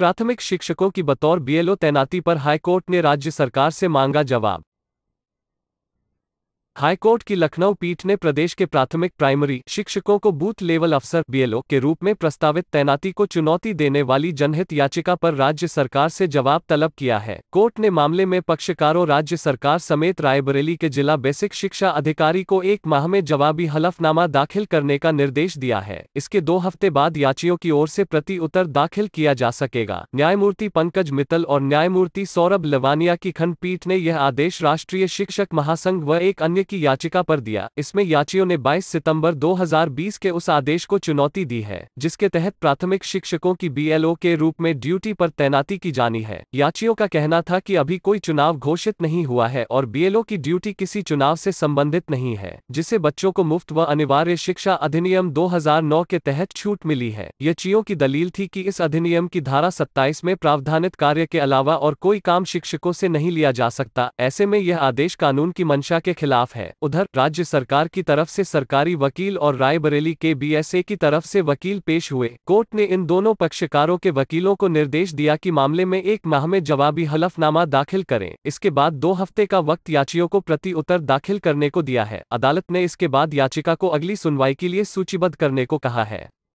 प्राथमिक शिक्षकों की बतौर बीएलओ तैनाती पर हाईकोर्ट ने राज्य सरकार से मांगा जवाब हाईकोर्ट की लखनऊ पीठ ने प्रदेश के प्राथमिक प्राइमरी शिक्षकों को बूथ लेवल अफसर बीएलओ के रूप में प्रस्तावित तैनाती को चुनौती देने वाली जनहित याचिका पर राज्य सरकार से जवाब तलब किया है कोर्ट ने मामले में पक्षकारों राज्य सरकार समेत रायबरेली के जिला बेसिक शिक्षा अधिकारी को एक माह में जवाबी हलफनामा दाखिल करने का निर्देश दिया है इसके दो हफ्ते बाद याचियों की ओर से प्रति उत्तर दाखिल किया जा सकेगा न्यायमूर्ति पंकज मित्तल और न्यायमूर्ति सौरभ लवानिया की खंडपीठ ने यह आदेश राष्ट्रीय शिक्षक महासंघ व एक अन्य की याचिका पर दिया इसमें याचियों ने 22 सितंबर 2020 के उस आदेश को चुनौती दी है जिसके तहत प्राथमिक शिक्षकों की बीएलओ के रूप में ड्यूटी पर तैनाती की जानी है याचियों का कहना था कि अभी कोई चुनाव घोषित नहीं हुआ है और बीएलओ की ड्यूटी किसी चुनाव से संबंधित नहीं है जिसे बच्चों को मुफ्त व अनिवार्य शिक्षा अधिनियम दो के तहत छूट मिली है याचियों की दलील थी कि इस अधिनियम की धारा सत्ताईस में प्रावधानित कार्य के अलावा और कोई काम शिक्षकों से नहीं लिया जा सकता ऐसे में यह आदेश कानून की मंशा के खिलाफ है है उधर राज्य सरकार की तरफ से सरकारी वकील और रायबरेली के बीएसए की तरफ से वकील पेश हुए कोर्ट ने इन दोनों पक्षकारों के वकीलों को निर्देश दिया कि मामले में एक माह में जवाबी हलफनामा दाखिल करें इसके बाद दो हफ्ते का वक्त याचियों को प्रति उत्तर दाखिल करने को दिया है अदालत ने इसके बाद याचिका को अगली सुनवाई के लिए सूचीबद्ध करने को कहा है